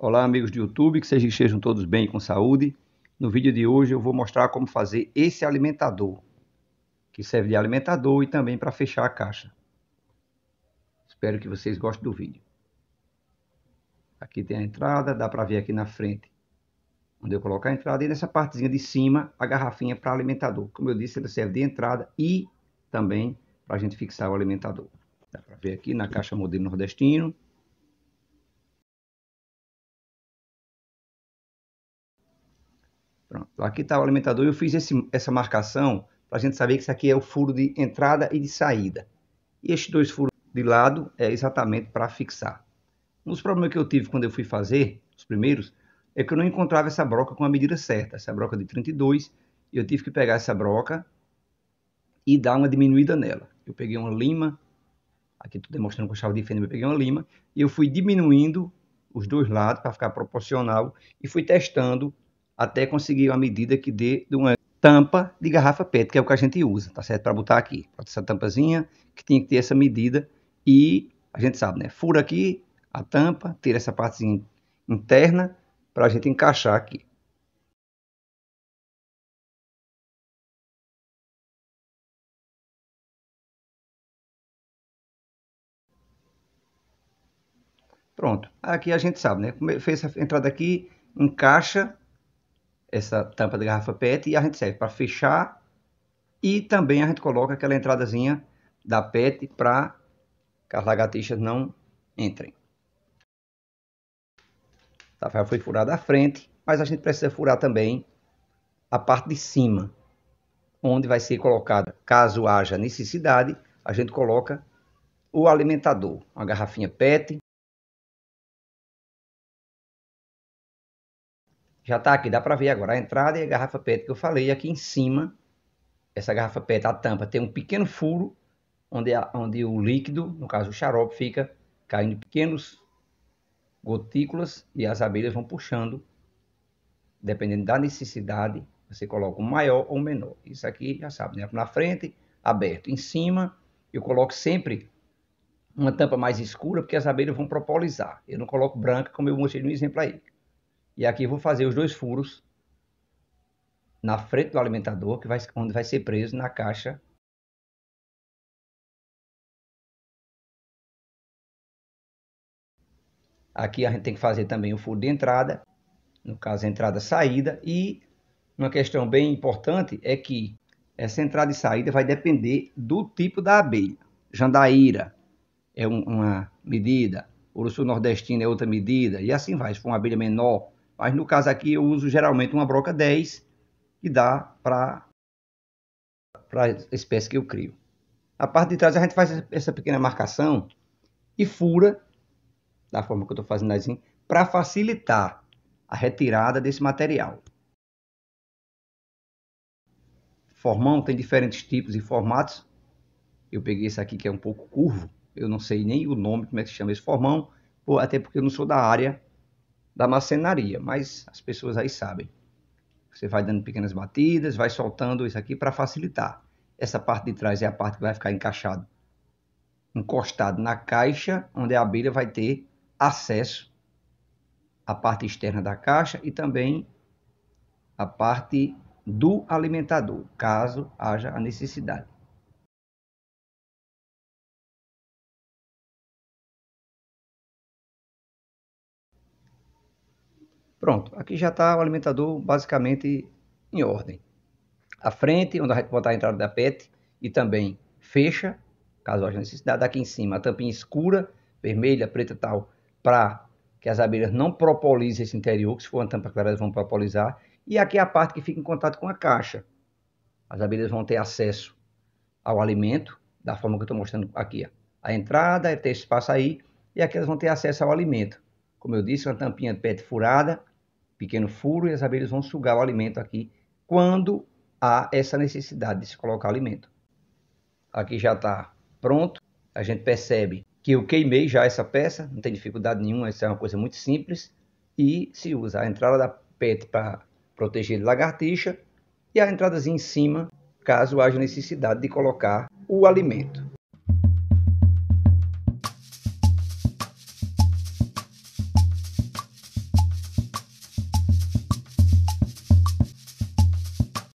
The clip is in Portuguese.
Olá, amigos do YouTube, que sejam todos bem com saúde. No vídeo de hoje eu vou mostrar como fazer esse alimentador, que serve de alimentador e também para fechar a caixa. Espero que vocês gostem do vídeo. Aqui tem a entrada, dá para ver aqui na frente onde eu coloco a entrada e nessa partezinha de cima a garrafinha para alimentador. Como eu disse, ele serve de entrada e também para a gente fixar o alimentador. Dá para ver aqui na caixa modelo nordestino. Pronto, aqui está o alimentador. Eu fiz esse, essa marcação para a gente saber que isso aqui é o furo de entrada e de saída. E estes dois furos de lado é exatamente para fixar. Um dos problemas que eu tive quando eu fui fazer, os primeiros, é que eu não encontrava essa broca com a medida certa. Essa broca de 32, eu tive que pegar essa broca e dar uma diminuída nela. Eu peguei uma lima, aqui estou demonstrando com a chave de fenda, eu peguei uma lima, e eu fui diminuindo os dois lados para ficar proporcional e fui testando até conseguir uma medida que dê de uma tampa de garrafa PET, que é o que a gente usa, tá certo? Para botar aqui, essa tampazinha que tem que ter essa medida e a gente sabe, né? Fura aqui a tampa, tira essa partezinha interna para a gente encaixar aqui. Pronto, aqui a gente sabe, né? Fez a entrada aqui, encaixa essa tampa de garrafa PET e a gente serve para fechar e também a gente coloca aquela entradazinha da PET para que as lagartixas não entrem. Tá, já foi furada a frente, mas a gente precisa furar também a parte de cima, onde vai ser colocada, caso haja necessidade, a gente coloca o alimentador, uma garrafinha PET já está aqui, dá para ver agora a entrada e a garrafa PET que eu falei. Aqui em cima, essa garrafa PET, a tampa, tem um pequeno furo onde, a, onde o líquido, no caso o xarope, fica caindo em pequenos gotículas e as abelhas vão puxando. Dependendo da necessidade, você coloca um maior ou menor. Isso aqui já sabe, né? Na frente, aberto. Em cima, eu coloco sempre uma tampa mais escura, porque as abelhas vão propolizar. Eu não coloco branca, como eu mostrei no exemplo aí. E aqui eu vou fazer os dois furos na frente do alimentador, que vai, onde vai ser preso na caixa. Aqui a gente tem que fazer também o furo de entrada, no caso entrada-saída. E uma questão bem importante é que essa entrada e saída vai depender do tipo da abelha. Jandaíra é um, uma medida, urso nordestino é outra medida, e assim vai. Se for uma abelha menor, mas no caso aqui eu uso geralmente uma broca 10 que dá para a espécie que eu crio. A parte de trás a gente faz essa pequena marcação e fura, da forma que eu estou fazendo assim, para facilitar a retirada desse material. Formão tem diferentes tipos e formatos. Eu peguei esse aqui que é um pouco curvo. Eu não sei nem o nome, como é que se chama esse formão, até porque eu não sou da área da macenaria, mas as pessoas aí sabem. Você vai dando pequenas batidas, vai soltando isso aqui para facilitar. Essa parte de trás é a parte que vai ficar encaixado, encostado na caixa, onde a abelha vai ter acesso à parte externa da caixa e também à parte do alimentador, caso haja a necessidade. Pronto, aqui já está o alimentador basicamente em ordem. A frente, onde a gente botar a entrada da PET e também fecha, caso haja necessidade. Aqui em cima, a tampinha escura, vermelha, preta e tal, para que as abelhas não propolizem esse interior, que se for uma tampa clara elas vão propolizar. E aqui é a parte que fica em contato com a caixa. As abelhas vão ter acesso ao alimento, da forma que eu estou mostrando aqui. A entrada, é ter espaço aí, e aqui elas vão ter acesso ao alimento. Como eu disse, uma tampinha de PET furada, pequeno furo e as abelhas vão sugar o alimento aqui quando há essa necessidade de se colocar alimento. Aqui já está pronto, a gente percebe que eu queimei já essa peça, não tem dificuldade nenhuma, isso é uma coisa muito simples, e se usa a entrada da PET para proteger de lagartixa e a entradazinha em cima, caso haja necessidade de colocar o alimento.